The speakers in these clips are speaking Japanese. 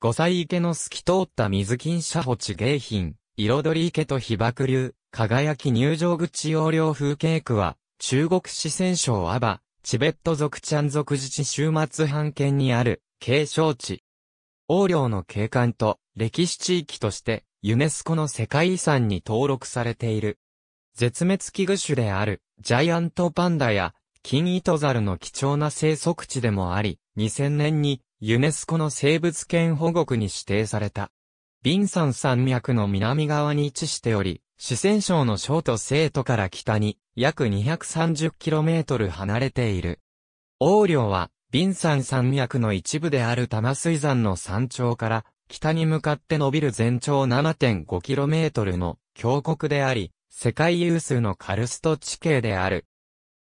五歳池の透き通った水金車保地芸品、彩り池と被爆流、輝き入場口要領風景区は、中国四川省アバ、チベット族チャン族自治終末半県にある、景勝地。王領の景観と歴史地域として、ユネスコの世界遺産に登録されている。絶滅危惧種である、ジャイアントパンダや、金糸猿の貴重な生息地でもあり、2000年にユネスコの生物圏保護区に指定された。ビンサン山脈の南側に位置しており、四川省の省都成都から北に約 230km 離れている。王領は、ビンサン山脈の一部である玉水山の山頂から北に向かって伸びる全長 7.5km の峡谷であり、世界有数のカルスト地形である。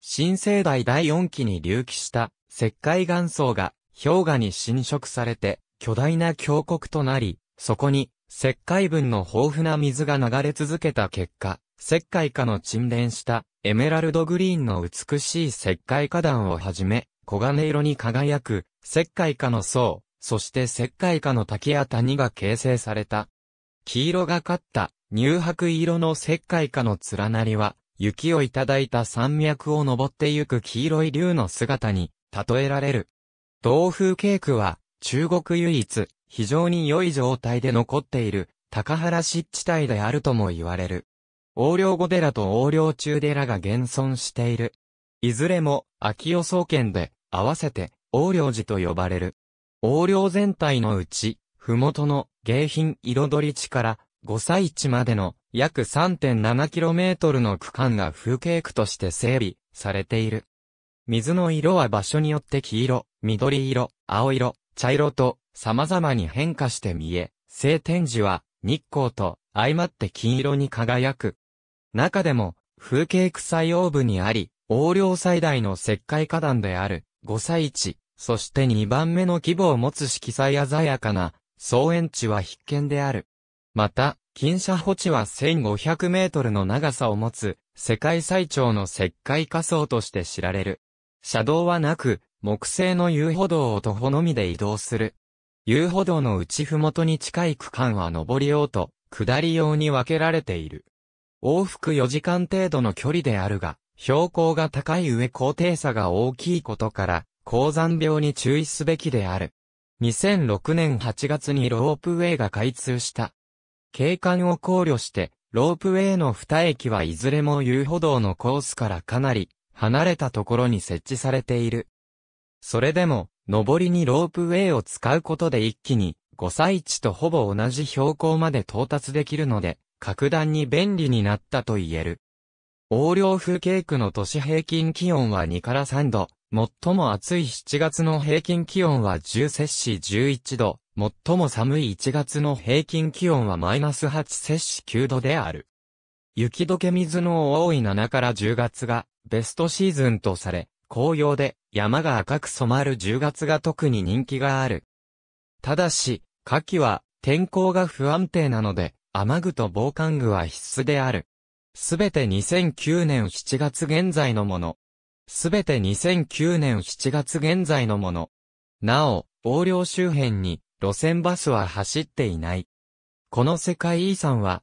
新生代第4期に隆起した石灰岩層が氷河に侵食されて、巨大な峡谷となり、そこに、石灰分の豊富な水が流れ続けた結果、石灰化の沈殿したエメラルドグリーンの美しい石灰花壇をはじめ、黄金色に輝く石灰化の層、そして石灰化の滝や谷が形成された。黄色がかった乳白色の石灰化の連なりは、雪をいただいた山脈を登ってゆく黄色い竜の姿に、例えられる。同風ケークは、中国唯一、非常に良い状態で残っている、高原湿地帯であるとも言われる。横領後寺と横領中寺が現存している。いずれも、秋予想研で、合わせて、横領寺と呼ばれる。横領全体のうち、麓の迎賓彩り地から5歳地までの約 3.7km の区間が風景区として整備されている。水の色は場所によって黄色、緑色、青色、茶色と様々に変化して見え、晴天時は日光と相まって金色に輝く。中でも、風景区採用部にあり、横領最大の石灰花壇である、五彩地、そして二番目の規模を持つ色彩鮮やかな、草園地は必見である。また、金車保地は1500メートルの長さを持つ、世界最長の石灰仮想として知られる。車道はなく、木製の遊歩道を徒歩のみで移動する。遊歩道の内ふもとに近い区間は上り用と下り用に分けられている。往復4時間程度の距離であるが、標高が高い上高低差が大きいことから、高山病に注意すべきである。2006年8月にロープウェイが開通した。景観を考慮して、ロープウェイの2駅はいずれも遊歩道のコースからかなり離れたところに設置されている。それでも、上りにロープウェイを使うことで一気に、5歳地とほぼ同じ標高まで到達できるので、格段に便利になったと言える。横領風景区の都市平均気温は2から3度、最も暑い7月の平均気温は10摂氏11度、最も寒い1月の平均気温はマイナス8摂氏9度である。雪解け水の多い7から10月がベストシーズンとされ、紅葉で山が赤く染まる10月が特に人気がある。ただし、夏季は天候が不安定なので、雨具と防寒具は必須である。すべて2009年7月現在のもの。すべて2009年7月現在のもの。なお、横領周辺に路線バスは走っていない。この世界遺産は